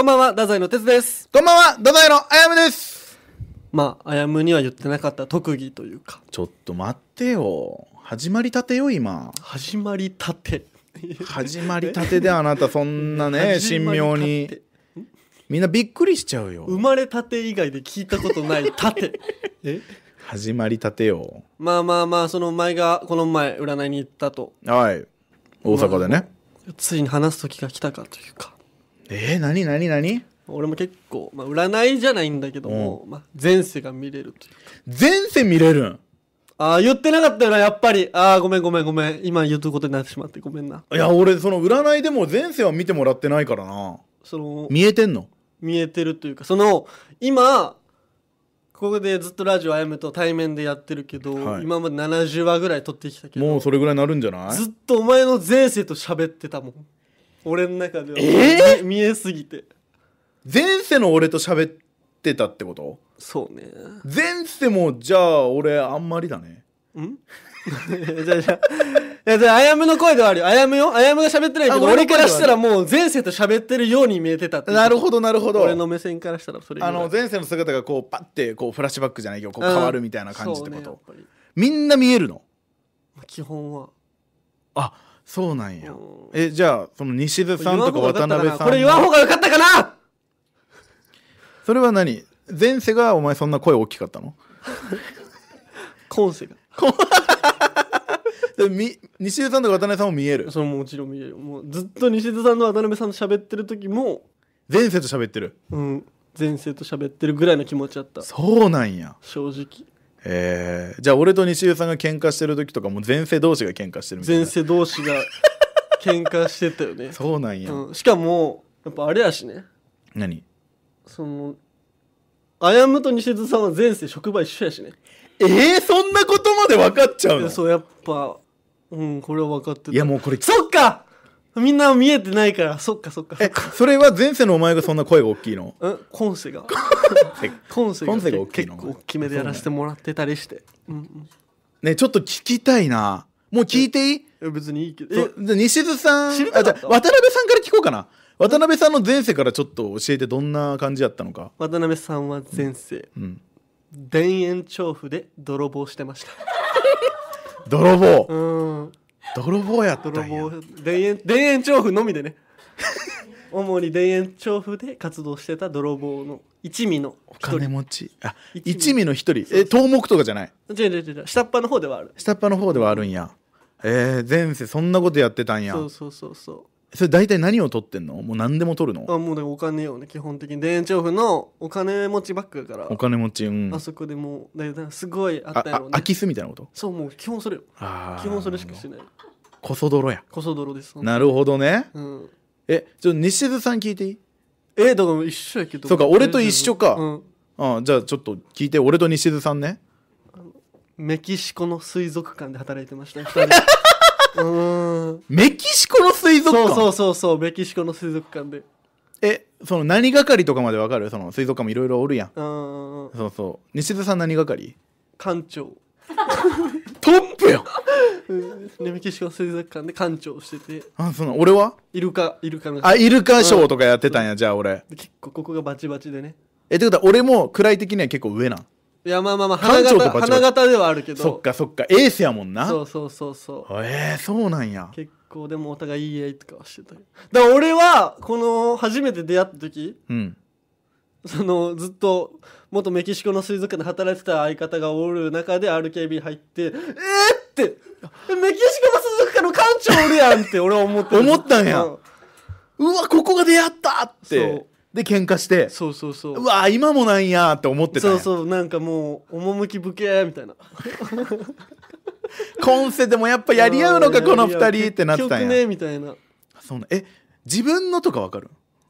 こんばんは、太宰の哲です。こんばんは、どなのあやむです。まあ、あやむには言ってなかった特技というか、ちょっと待ってよ。始まりたてよ、今。始まりたて。始まりたてであなた、そんなね、神妙にみんなびっくりしちゃうよ。生まれたて以外で聞いたことないたて。え始まりたてよ。まあまあまあ、その前が、この前、占いに行ったと。はい。大阪でね。ついに話す時が来たかというか。えー、何何何俺も結構、まあ、占いじゃないんだけども、まあ、前世が見れるという前世見れるんああ言ってなかったよなやっぱりああごめんごめんごめん今言うことになってしまってごめんないや俺その占いでも前世は見てもらってないからなその見えてんの見えてるというかその今ここでずっとラジオをやめと対面でやってるけど、はい今まで70話ぐらい撮ってきたけどもうそれぐらいなるんじゃないずっとお前の前世と喋ってたもん俺の中では、えー、見えすぎて前世の俺と喋ってたってことそうね前世もじゃあ俺あんまりだねうんじゃじゃいやじゃあ、やむの声ではあるよ。あやむよ。あやむが喋ってないけど、俺からしたらもう前世と喋ってるように見えてたて。なるほど、なるほど。俺の目線からしたらそれあの、前世の姿がこう、パッて、こう、フラッシュバックじゃないけど、こう変わるみたいな感じってこと。ね、みんな見えるの基本は。あ、そうなんや、うん、えじゃあその西津さんとか渡辺さんこれ言わん方がよかったかなそれは何前世がお前そんな声大きかったの今世が でみ西津さんとか渡辺さんも見えるそうもちろん見えるもうずっと西津さんと渡辺さんと喋ってる時も前世と喋ってるうん前世と喋ってるぐらいの気持ちだったそうなんや正直えー、じゃあ俺と西湯さんが喧嘩してる時とかも前世同士が喧嘩してるみたいな前世同士が喧嘩してたよね そうなんや、うん、しかもやっぱあれやしね何そのあやむと西津さんは前世職場一緒やしねえー、そんなことまで分かっちゃうのそうやっぱうんこれは分かってたいやもうこれそっかみんな見えてないから、そっかそっか。え、それは前世のお前がそんな声が大きいのうん、今世が。今世が。今世が大きいの結構大きめでやらせてもらってたりして。うんうん、ねちょっと聞きたいな。もう聞いていい別にいいけど。じゃ西津さん、あ、じゃ渡辺さんから聞こうかな。渡辺さんの前世からちょっと教えてどんな感じやったのか。渡辺さんは前世、うん、田園調布で泥棒してました。泥棒うん。泥棒やったんや泥棒田園田園調布のみでね 主に田園調布で活動してた泥棒の一味のお一金人持ちあ一味の一人え東目とかじゃない違う違う違う下っ端の方ではある下っ端の方ではあるんやえー、前世そんなことやってたんやそうそうそうそうそれ大体何を取ってんのもう何でも取るのあもうだお金をね基本的に田園調布のお金持ちばっかだからお金持ちうんあそこでもうだかすごいあったやろうね空き巣みたいなことそうもう基本それよああ。基本それしかしないこそ泥やこそ泥ですなるほどねうんえちょっと西津さん聞いていいえだから一緒やけどそうか俺と一緒かうんああじゃあちょっと聞いて俺と西津さんねメキシコの水族館で働いてました2人メキシコの水族そう館そうそうそうメキシコの水族館でえその何係とかまでわかるその水族館もいろいろおるやんそうそう西田さん何係館長トップやんうんメキシコの水族館で館長しててあその俺はイルカイルカのあイルカショーとかやってたんやじゃあ俺結構ここがバチバチでねえってことは俺も位的には結構上なんいやまあまあまあ花形花形ではあるけどそっかそっかエースやもんなそうそうそうそうええー、そうなんや結構でもお互いいいえとかはしてただから俺はこの初めて出会った時、うん、そのずっと元メキシコの水族館で働いてた相方がおる中で RKB 入ってえー、ってメキシコの水族館の館長おるやんって俺は思って思ったんや、うん、うわここが出会ったってで喧嘩してそうそうそううわ今もなんやって思ってたそうそうなんかもう趣武家みたいな 今世でもやっぱやり合うのかこの二人ってなってたんや結局ねみたいなそうなえ自分のとかわかる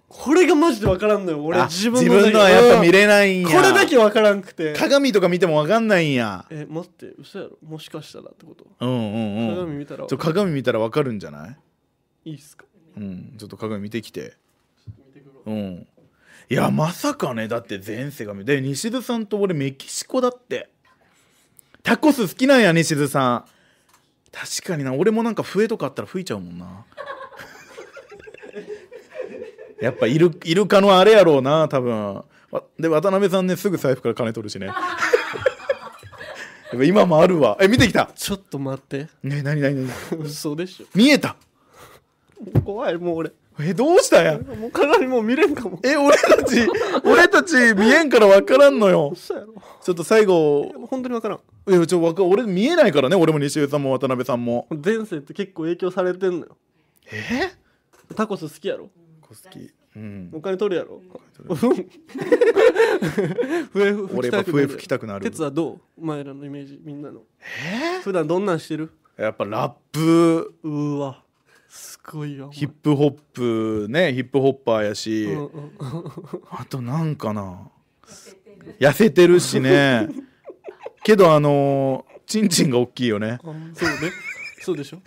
これがマジで分からんのよ俺自分のはやっぱ見れないんやこれだけ分からんくて鏡とか見ても分かんないんやえ待って嘘やろもしかしたらってことうんうんうん鏡見たらちょ鏡見たらわかるんじゃないいいっすかうんちょっと鏡見てきて見てくるうんいやまさかねだって前世がで西津さんと俺メキシコだってタコス好きなんや西津さん確かにな俺もなんか笛とかあったら吹いちゃうもんな やっぱイルイルカのあれやろうな多分で渡辺さんねすぐ財布から金取るしね今もあるわえ見てきたちょっと待ってね何何何嘘でしょ見えた怖いもう俺えどうしたんやもう鏡もう見れんかもえ俺たち俺たち見えんから分からんのよちょっと最後本当に分からんえ、ちょか俺見えないからね俺も西江さんも渡辺さんも前世って結構影響されてんのよえタコス好きやろ好きうん、お金取るやろ。笛俺は笛吹きたくなる。鉄はどうお前らのイメージみんなの。えー、普段どんなんしてるやっぱラップ。うわ。すごいよヒップホップねヒップホッパーやし、うんうん、あとなんかな痩せてるしねけどあのー、チンチンが大きいよねそうねそうでしょ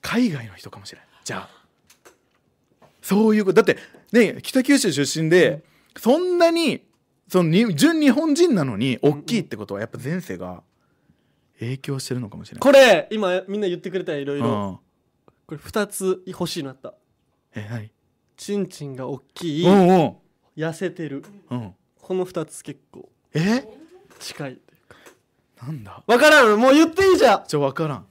海外の人かもしれないじゃあそういうことだってね北九州出身で、うん、そんなにそのに純日本人なのに大きいってことはやっぱ前世が影響してるのかもしれない、これ今みんな言ってくれたいろいろこれ2つ欲しいなったえはいちんちんが大きいうんうん痩せてる、うん、この2つ結構え近いなんだわからんもう言っていいじゃんちょわからん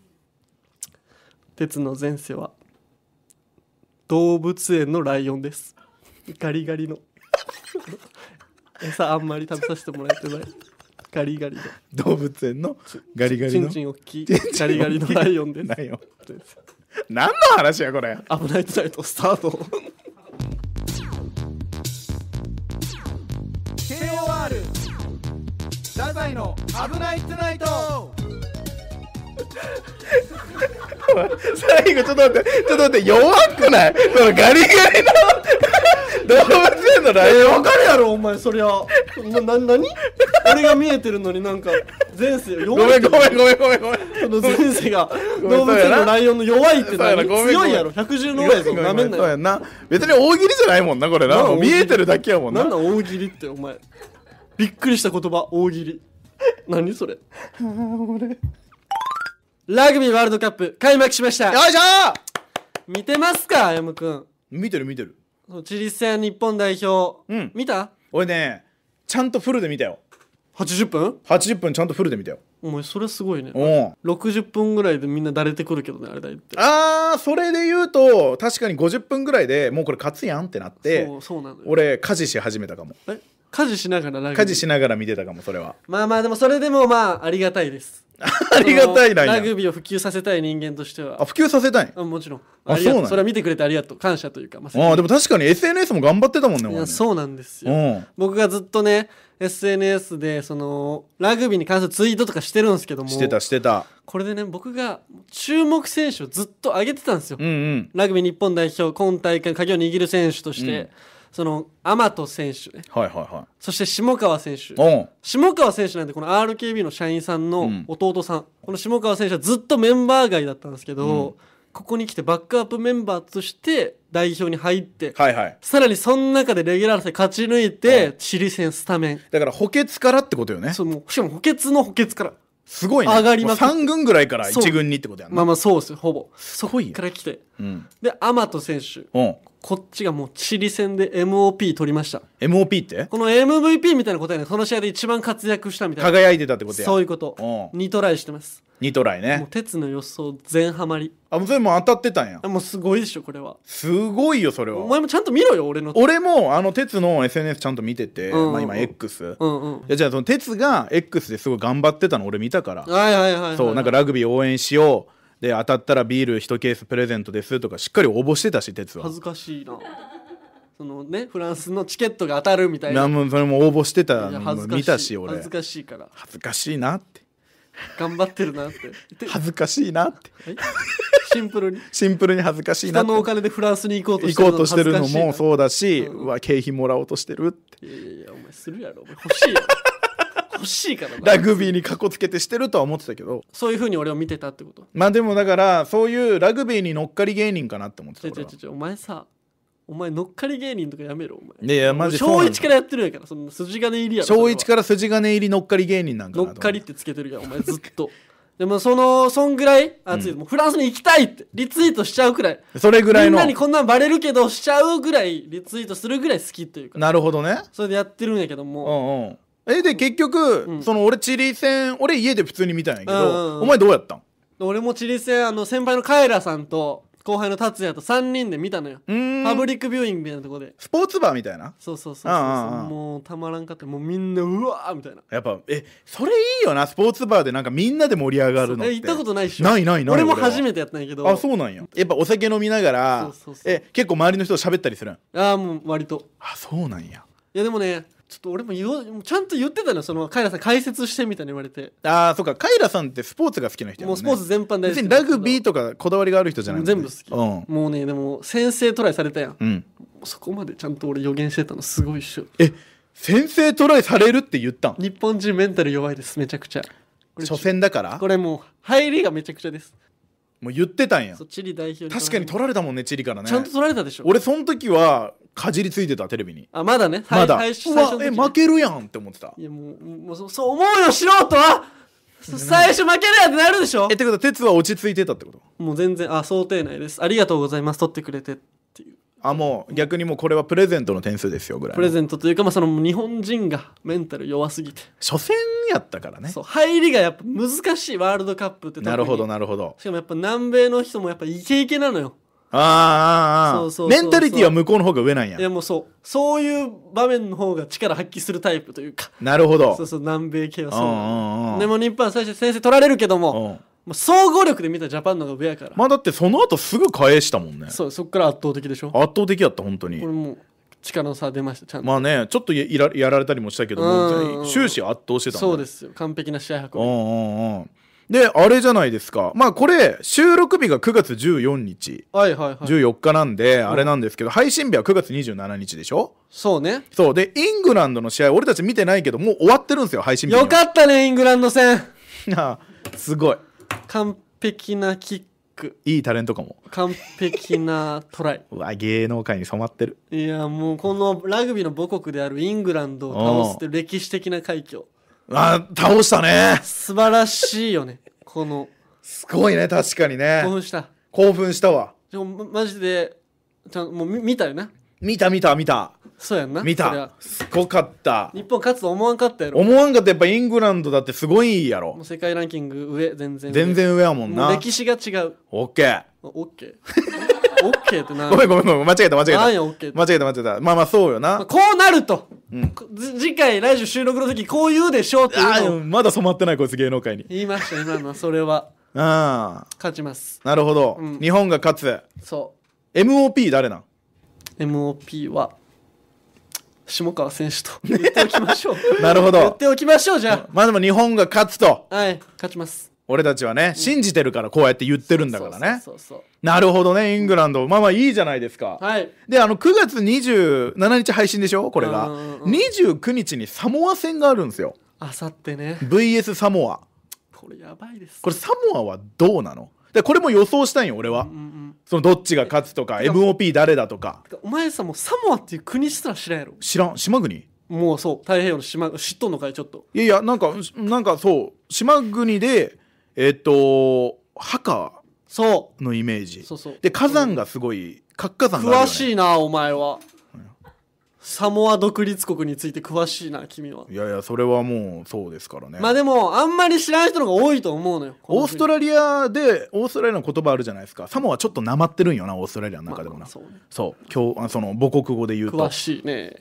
鉄の前世は動物園のライオンですガリガリの 餌あんまり食べさせてもらえてないガリガリの動物園のガリガリちんのちん大きいガリガリのライオンでな いよです 何の話やこれ危ないトナイトスタート KOR 太宰の危ないトナイト 最後ちょっと待ってちょっと待って弱くないそのガリガリな園のライえー、わかるやろお前そりゃな何俺が見えてるのになんか前世弱いごめんごめんごめんごめんその前世が動物園のライオンの弱いって強いやろ百獣の王やぞなめんなよな別に大喜利じゃないもんなこれな見えてるだけやもんな何だ大喜利ってお前びっくりした言葉大喜利何それ 俺ラグビーワールドカップ開幕しましたよいしょ見てますか M くん見てる見てるチリ戦日本代表、うん、見た俺ねちゃんとフルで見たよ80分 ?80 分ちゃんとフルで見たよお前それすごいねお60分ぐらいでみんなだれてくるけどねあれだってああそれで言うと確かに50分ぐらいでもうこれ勝つやんってなってそうそうなの俺家事し始めたかもえ家事しながら家事しながら見てたかもそれはまあまあでもそれでもまあありがたいです ありがたいなラグビーを普及させたい人間としてはあ普及させたいもちろんあそうなんそれは見てくれてありがとう感謝というか、まあ、あでも確かに SNS も頑張ってたもんねいやそうなんですよ、僕がずっとね SNS でそのラグビーに関するツイートとかしてるんですけどもしてたしてたこれでね僕が注目選手をずっと上げてたんですよ、うんうん、ラグビー日本代表今大会鍵を握る選手として、うんその天斗選手ね、はいはいはい、そして下川選手下川選手なんてこの RKB の社員さんの弟さん、この下川選手はずっとメンバー外だったんですけど、ここに来てバックアップメンバーとして代表に入って、はいはいさらにその中でレギュラー戦勝ち抜いて、チリ戦スタメンだから補欠からってことよねそうもうしかも補欠の補欠からすごいね上がります3軍ぐらいから1軍にってことやんまあまあそうですほぼそこから来て、うんでアマト選手うん、こっちがもうチリ戦で MOP 取りました MOP ってこの MVP みたいなことやねこの試合で一番活躍したみたいな輝いてたってことやそういうことうん2トライしてます2トライねもう鉄の予想全ハマりあもうそれも当たってたんやもうすごいでしょこれはすごいよそれはお前もちゃんと見ろよ俺の俺もあの鉄の SNS ちゃんと見てて、うんうんうん、まあ、今 X、うんうん、いやじゃあその鉄が X ですごい頑張ってたの俺見たからはいはいはい、はい、そうなんかラグビー応援しようで当たったらビール1ケースプレゼントですとかしっかり応募してたし鉄は恥ずかしいなそのねフランスのチケットが当たるみたいなもそれも応募してたのも見たし俺恥ずかしいから恥ずかしいなって頑張ってるなって恥ずかしいなってはいシンプルにシンプルに恥ずかしいな人のお金でフランスに行こうとしてる行こうとしてるのもそうだし、うん、う景品もらおうとしてるっていやいやお前するやろ欲しいやろ 欲しいからラグビーにかこつけてしてるとは思ってたけどそういうふうに俺を見てたってことまあでもだからそういうラグビーに乗っかり芸人かなって思ってたちょお前さお前乗っかり芸人とかやめろお前いやマジで小一からやってるやからその筋金入りや小一から筋金入り乗っかり芸人なんか乗っかりってつけてるやんお前ずっとでもそのそんぐらい熱い、うん、もうフランスに行きたいってリツイートしちゃうくらいそれぐらいのみんなにこんなんバレるけどしちゃうぐらいリツイートするぐらい好きというかなるほどねそれでやってるんやけどもうんうんえで結局、うん、その俺チリ戦俺家で普通に見たんやけど、うんうんうん、お前どうやったん俺もチリ戦あの先輩のカエラさんと後輩の達也と3人で見たのよパブリックビューイングみたいなとこでスポーツバーみたいなそうそうそうそうもうたまらんかってもうみんなうわーみたいなやっぱえそれいいよなスポーツバーでなんかみんなで盛り上がるのって行ったことないっしょないないない俺も初めてやったんやけどあそうなんややっぱお酒飲みながらえ結構周りの人と喋ったりするんああもう割とあそうなんやいやでもねちょっと俺も言おちゃんと言ってたのそのカイラさん解説してみたいに言われてああそっかカイラさんってスポーツが好きな人、ね、もうスポーツ全般大好きラグビーとかこだわりがある人じゃない全部好き、うん、もうねでも先生トライされたやん、うん、そこまでちゃんと俺予言してたのすごいっしょえ先生トライされるって言ったん日本人メンタル弱いですめちゃくちゃ初戦だからこれもう入りがめちゃくちゃですもう言ってたんやそチリ代表確かに取られたもんねチリからねちゃんと取られたでしょ俺その時はかじりついてたテレビにあまだねまだうわえ負けるやんって思ってたいやもうもうそう思うよ素人は最初負けるやんってなるでしょえってことは鉄は落ち着いてたってこともう全然あ想定内ですありがとうございます取ってくれてあもう逆にもうこれはプレゼントの点数ですよぐらいプレゼントというか、まあ、その日本人がメンタル弱すぎて初戦やったからねそう入りがやっぱ難しいワールドカップってなるほどなるほどしかもやっぱ南米の人もやっぱイケイケなのよああああそうそうメンタリティは向こうの方が上なんやいやもうそうそういう場面の方が力発揮するタイプというかなるほどそうそう南米系はそうでも日本は最初先生取られるけどもまあ、総合力で見たジャパンの方が上やからまあだってその後すぐ返したもんねそうそっから圧倒的でしょ圧倒的やった本当にこれもう力の差出ましたちゃんとまあねちょっといらやられたりもしたけど終始圧倒してたもん、ね、そうですよ完璧な試合運びうんうんうんであれじゃないですかまあこれ収録日が9月14日、はいはいはい、14日なんであれなんですけど、うん、配信日は9月27日でしょそうねそうでイングランドの試合俺たち見てないけどもう終わってるんですよ配信日よかったねイングランド戦 すごい完璧なキックいいタレントかも完璧なトライ うわ芸能界に染まってるいやもうこのラグビーの母国であるイングランドを倒すって歴史的な快挙あ倒したね素晴らしいよねこのすごいね確かにね興奮した興奮したわでもマジでちゃんもう見たよな見た見た見たそうやんな見たすごかった日本勝つと思わんかったやろ思わんかったやっぱイングランドだってすごいやもろう世界ランキング上全然全然上やもんもうな歴史が違うオッケーオッケーオッケーってなごめんごめんごめん間違えた間違えたなやオッケー間違えた間違えたまあまあそうよまあなこうなると、うん次回来週収録の時こう言うでしょうっていうのまだ染まってないこいつ芸能界に言いました今のあ、それはああ勝ちますなるほど、うん日本が勝つそう MOP 誰なん MOP は下川選手と言っておきましょう なるほど言っておきましょうじゃあまあでも日本が勝つとはい勝ちます俺たちはね、信じてるからこうやって言ってるんだからねなるほどねイングランドまあまあいいじゃないですか、はい、であの9月27日配信でしょこれが、29日にサモア戦があるんですよあさってね VS サモアこれやばいですこれサモアはどうなのでこれも予想したんよ俺は、うんうん、そのどっちが勝つとか MOP 誰だとかお前さもうサモアっていう国すら知らんやろ知らん島国もうそう太平洋の島知っとんのかいちょっといやいやなんかなんかそう島国でえっ、ー、と墓のイメージそうそうで火山がすごい、うん、活火山が、ね、詳しいなお前はサモア独立国について詳しいな君はいやいやそれはもうそうですからねまあでもあんまり知らない人の方が多いと思うのよオーストラリアでオーストラリアの言葉あるじゃないですかサモアちょっとなまってるんよなオーストラリアの中でもな、まあ、そう、ね、そうその母国語で言うと詳しいね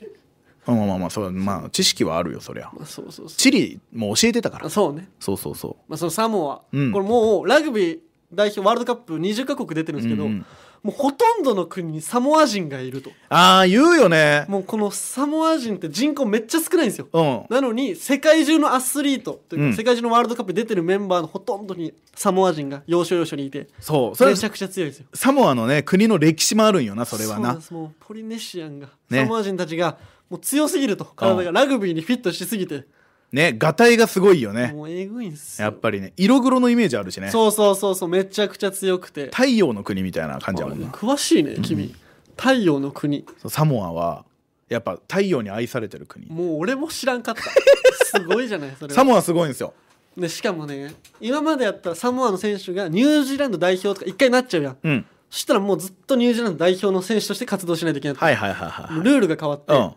まあまあまあそうまあ知識はあるよそりゃ、まあ、そうそうそうチリも教えてたからそうねそうそうそう、まあ、そのサモア、うん、これもうラグビー代表ワールドカップ20か国出てるんですけど、うんうんもうほとんどの国にサモア人がいるとああ言うよねもうこのサモア人って人口めっちゃ少ないんですよ、うん、なのに世界中のアスリートというか世界中のワールドカップ出てるメンバーのほとんどにサモア人が要所要所にいてそうそれめちゃくちゃ強いですよサモアのね国の歴史もあるんよなそれはなポリネシアンが、ね、サモア人たちがもう強すぎると体がラグビーにフィットしすぎて、ね、がたいがすごいよね。もうえぐいんすやっぱりね、色黒のイメージあるしね。そうそうそうそう、めちゃくちゃ強くて。太陽の国みたいな感じあるね。詳しいね、君。うん、太陽の国。サモアは、やっぱ太陽に愛されてる国。もう俺も知らんかった。すごいじゃない、それ。サモアすごいんですよ。で、しかもね、今までやったサモアの選手がニュージーランド代表とか一回なっちゃうやん。うん。そしたらもうずっとニュージーランド代表の選手として活動しないといけない。はいはいはいはい。ルールが変わって、うん、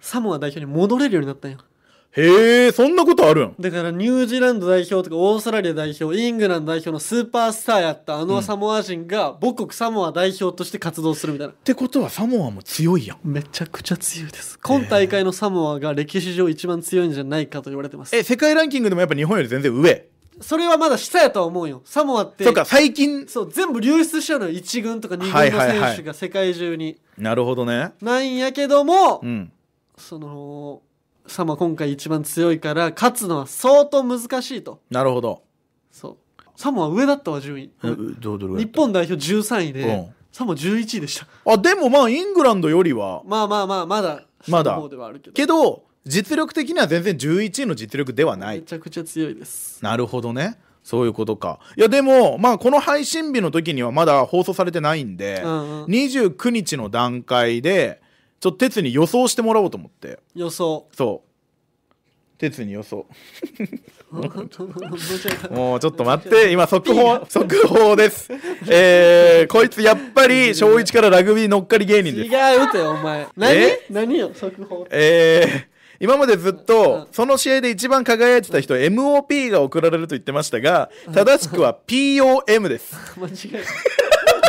サモア代表に戻れるようになったんよ。へえ、そんなことあるんだからニュージーランド代表とかオーストラリア代表イングランド代表のスーパースターやったあのサモア人が母国サモア代表として活動するみたいな、ってことはサモアも強いやんめちゃくちゃ強いです今大会のサモアが歴史上一番強いんじゃないかと言われてますえ世界ランキングでもやっぱ日本より全然上それはまだ下やとは思うよサモアってそうか最近そう全部流出しちゃうのよ1軍とか2軍の選手が世界中に、なるほどねなんやけども、うん、その様今回一番強いから勝つのは相当難しいとなるほどそうサモア上だったわ順位どど日本代表13位で、うん、サモア11位でしたあでもまあイングランドよりはまあまあまあまだまだけど実力的には全然11位の実力ではないめちゃくちゃ強いですなるほどねそういうことかいやでもまあこの配信日の時にはまだ放送されてないんで、うんうん、29日の段階でちょっと哲に予想してもらおうと思って予想そう哲に予想もうちょっと待って 今速報速報ですえー、こいつやっぱり小一からラグビー乗っかり芸人です違うってお前何何よ速報えー今までずっとその試合で一番輝いてた人 MOP が送られると言ってましたが正しくは POM です 間違え 間違えた。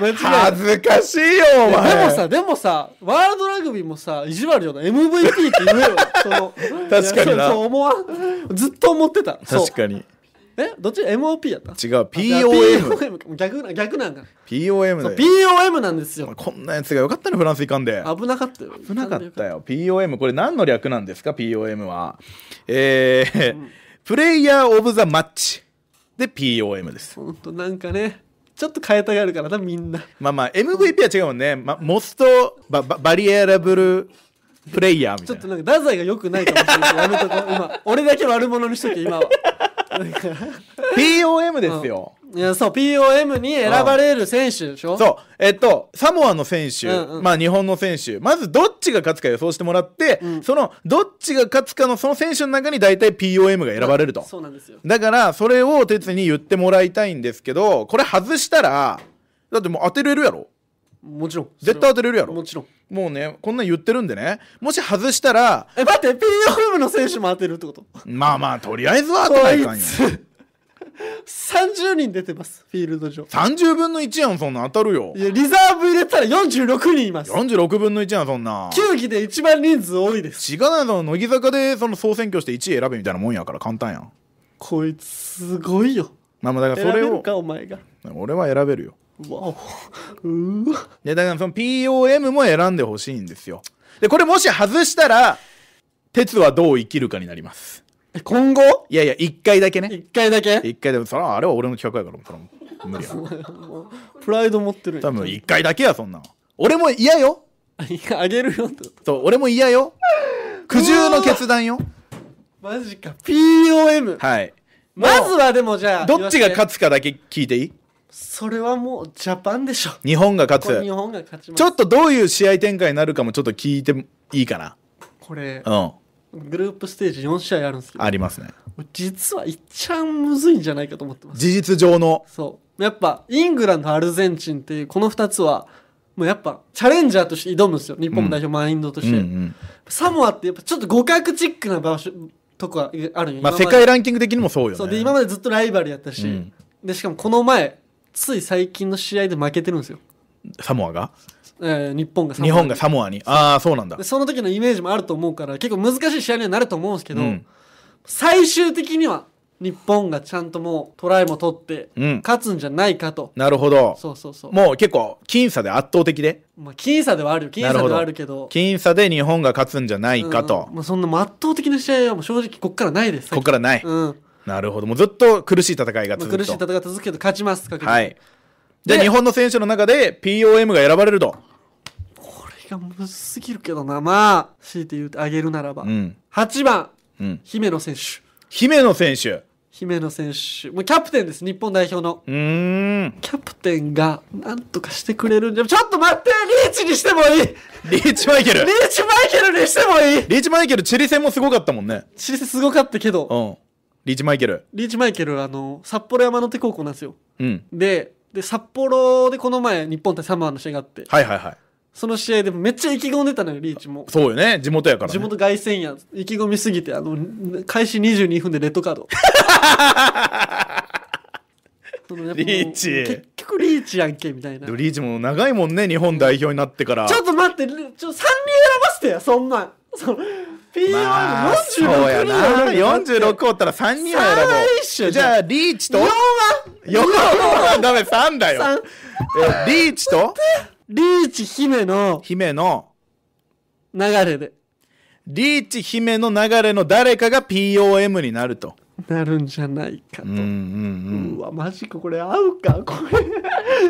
間違恥ずかしいよ、お前。でもさ、でもさ、ワールドラグビーもさ、意地悪よな。MVP って言うよ。その 確かにな。そう思わずっと思ってた。確かに。えどっち ?MOP やった違う、POM。逆な、逆なんか。POM だよ。POM なんですよ。こんなやつがよかったね、フランス行かんで。危なかったよ。危なかったよ。POM。これ何の略なんですか ?POM は。えー、プレイヤーオブザマッチ。で、POM です。ほんと、なんかね。ちょっと変えたがるからなみんなまあまあ MVP は違うもんね、ま、モストババリエラブルプレイヤーみたいなちょっとなんか太宰がよくないかもしれないやめとこう今俺だけ悪者にしとけ今は POM ですよ、うんそう POM に選ばれる選手でしょ、うん、そうえっとサモアの選手、うんうん、まあ日本の選手まずどっちが勝つか予想してもらって、うん、そのどっちが勝つかのその選手の中に大体 POM が選ばれると、そうなんですよだからそれを哲に言ってもらいたいんですけどこれ外したらだってもう当てれるやろもちろん絶対当てれるやろもちろんもうねこんなん言ってるんでねもし外したらえ待って POM の選手も当てるってことまあまあとりあえずは当てないかんよ30人出てますフィールド上30分の1やんそんな当たるよいやリザーブ入れたら46人います46分の1やんそんな球技で一番人数多いです違うなその乃木坂でその総選挙して1位選べみたいなもんやから簡単やんこいつすごいよまあまあだからそれをお前が俺は選べるよわおうわだからその POM も選んでほしいんですよでこれもし外したら鉄はどう生きるかになります今後いやいや、一回だけね。一回だけ一回でも、そらあれは俺の企画やから、その無理や。プライド持ってる。多分一回だけや、そんな俺も嫌よ。いあげるよ。そう、俺も嫌よ。苦渋の決断よ。マジか。POM。はい。まずはでもじゃあ。どっちが勝つかだけ聞いていいそれはもうジャパンでしょ。日本が勝つ。日本が勝ちちょっとどういう試合展開になるかもちょっと聞いていいかな。これ。うん。グループステージ4試合あるんですけどありますね実は一番むずいんじゃないかと思ってます事実上のそうやっぱイングランドアルゼンチンっていうこの2つはもうやっぱチャレンジャーとして挑むんですよ日本代表マインドとして、うんうんうん、サモアってやっぱちょっと互角チックな場所とこはあるよ、まあ、世界ランキング的にもそうよ、ね、そうで今までずっとライバルやったし、うん、でしかもこの前つい最近の試合で負けてるんですよサモアがえー、日本がサモア日本がサモアにああそうなんだその時のイメージもあると思うから結構難しい試合にはなると思うんですけど、うん、最終的には日本がちゃんともうトライも取って、勝つんじゃないかと、うん、なるほどそうそうそうもう結構僅差で圧倒的で、まあ、僅差ではあるよ僅差ではあるけど僅差で日本が勝つんじゃないかと、うん、まあ、そんな圧倒的な試合はもう正直こっからないですこっからない、うん、なるほどもうずっと苦しい戦いが続く、まあ、苦しい戦いが続くけど勝ちますはいで、日本の選手の中で POM が選ばれると。これがむずすぎるけどな。まあ、強いて言うてあげるならば。うん、8番、うん、姫野選手。姫野選手。姫野選手もうキャプテンです日本代表のうんキャプテンがなんとかしてくれるんじゃちょっと待ってリーチにしてもいいリーチマイケルリーチマイケルにしてもいいリーチマイケルチリ戦もすごかったもんねチリ戦すごかったけどうんリーチマイケルリーチマイケルあの札幌山手高校なんですよ、うん、でで札幌でこの前日本対サマーの試合があって、はいはいはいその試合でもめっちゃ意気込んでたのよリーチもそうよね地元やから、ね、地元凱旋やん意気込みすぎてあの開始22分でレッドカード そのリーチ結局リーチやんけみたいなリーチも長いもんね日本代表になってからちょっと待ってちょ三人選ばせてやそんなん POM46 そうやな46おったら3人は選ぼうじゃあリーチと4は4はダメ3だよえリーチとリーチ姫の姫の流れでリーチ姫の流れの誰かが POM になるとなるんじゃないかと、うんうんうん、わマジかこれ合うかこれ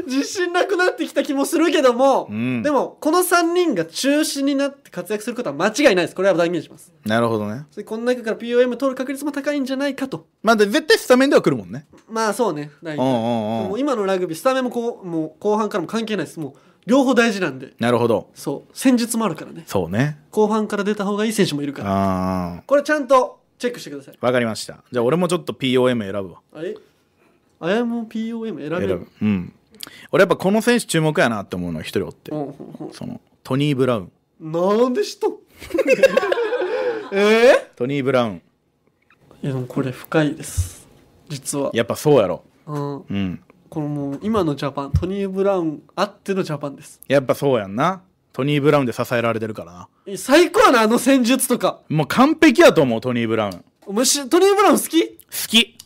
自信なくなってきた気もするけども、うん、でもこの3人が中心になって活躍することは間違いないですこれは断言しますなるほどねこの中から POM 取る確率も高いんじゃないかとまあ絶対スタメンでは来るもんねまあそうね大丈もう今のラグビースタメンもこうもう後半からも関係ないですもう両方大事なんでなるほどそう戦術もあるからねそうね後半から出た方がいい選手もいるからこれちゃんとチェックしてくださいわかりましたじゃあ俺もちょっと POM 選ぶわえあやも POM 選べ選るぶうん俺やっぱこの選手注目やなって思うの一人おってうんうんそのトニー・ブラウンうなんでしたん ええトニー・ブラウンいやでもこれ深いです実はやっぱそうやろうんうんこのもう今のジャパントニー・ブラウンあってのジャパンですやっぱそうやんなトニー・ブラウンで支えられてるからな。最高やな、あの戦術とか。もう完璧やと思う、トニー・ブラウン。おしトニー・ブラウン好き好き。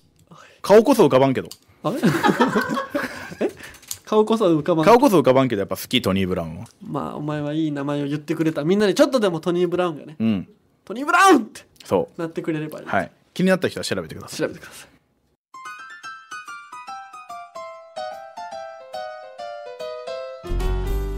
顔こそ浮かばんけど。あれ え顔こそ浮かばん顔こそ浮かばんけどやっぱ好きトニー・ブラウンはまあお前はいい名前を言ってくれたみんなにちょっとでもトニー・ブラウンがね、うん、トニー・ブラウンってそうなってくれればいい、はい、気になった人は調べてください調べてください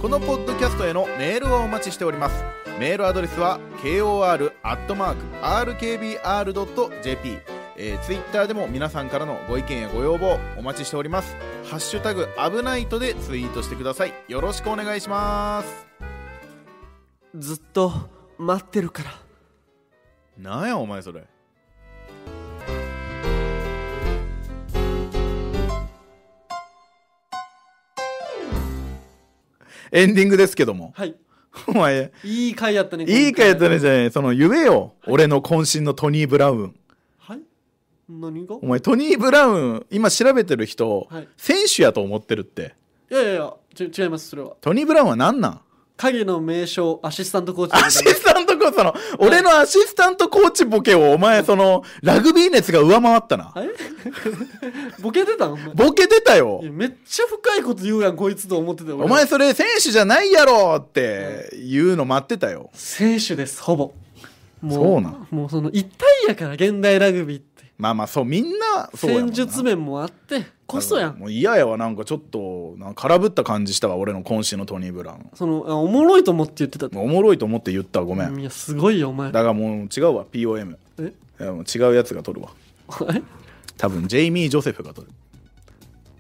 このポッドキャストへのメールをお待ちしておりますメールアドレスは kor.rkbr.jp えー、ツイッターでも皆さんからのご意見やご要望お待ちしております「ハッシュタグ危ないと」でツイートしてくださいよろしくお願いしますずっと待ってるからなんやお前それエンディングですけども。はい。お前。いい回やったね。いい回やったねじゃねその、言えよ。俺の渾身のトニー・ブラウン。はい何がお前、トニー・ブラウン、今調べてる人、はい、選手やと思ってるって。いやいやいや、違います、それは。トニー・ブラウンは何なん影の名称、アシスタントコーチ。アシスタントその、俺のアシスタントコーチボケをお前その、ラグビー熱が上回ったな。ボケてたのボケてたよ。めっちゃ深いこと言うやん、こいつと思ってたお前それ選手じゃないやろって言うの待ってたよ。選手です、ほぼ。もうそうなもうその一体やから現代ラグビーって。まあまあそうみんなそうやもん戦術面もあってこそやんもう嫌やわなんかちょっとなんか空振った感じしたわ俺の今週のトニー・ブラウンそのおもろいと思って言ってたっておもろいと思って言ったごめん、いやすごいよお前だからもう違うわ POM えいやもう違うやつが取るわえ多分ジェイミー・ジョセフが取る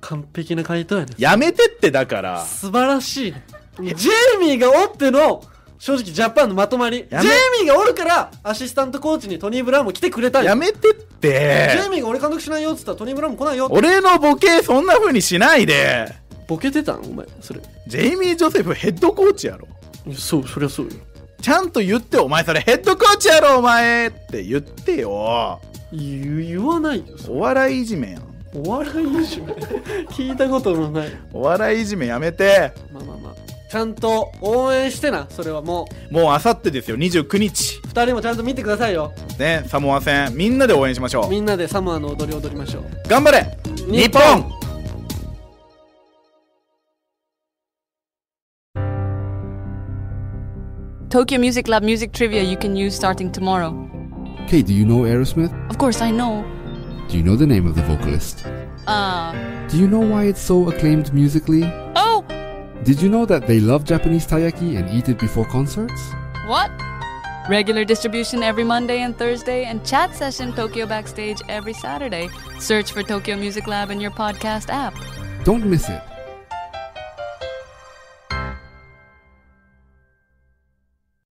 完璧な回答やねやめてってだから素晴らしいジェイミーがおっての正直ジャパンのまとまりジェイミーがおるからアシスタントコーチにトニー・ブラウンも来てくれたやめてってジェイミーが俺監督しないよっつったらトニー・ブラウンも来ないよ俺のボケそんなふうにしないでボケてたんお前それジェイミー・ジョセフヘッドコーチやろそうそりゃそうよちゃんと言ってお前それヘッドコーチやろお前って言ってよ言わないよお笑いいじめやんお笑いいじめ 聞いたことのないお笑いいじめやめてまあまあまあちゃんと応援してなそれはもうもうあさってですよ29日2人もちゃんと見てくださいよねサモア戦みんなで応援しましょうみんなでサモアの踊り踊りましょう頑張れ日本東京 Music Lab music trivia you can use starting tomorrow. Kate, do you know Aerosmith? Of course I know. Do you know the name of the vocalist? Uh. Do you know why it's so acclaimed musically? Did you know that they love Japanese taiyaki and eat it before concerts? What? Regular distribution every Monday and Thursday, and chat session Tokyo Backstage every Saturday. Search for Tokyo Music Lab in your podcast app. Don't miss it.